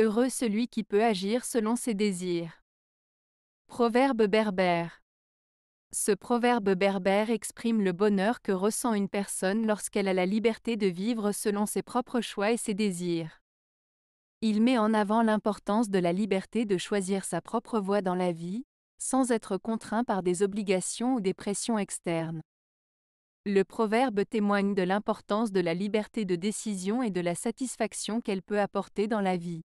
Heureux celui qui peut agir selon ses désirs. Proverbe berbère. Ce proverbe berbère exprime le bonheur que ressent une personne lorsqu'elle a la liberté de vivre selon ses propres choix et ses désirs. Il met en avant l'importance de la liberté de choisir sa propre voie dans la vie, sans être contraint par des obligations ou des pressions externes. Le proverbe témoigne de l'importance de la liberté de décision et de la satisfaction qu'elle peut apporter dans la vie.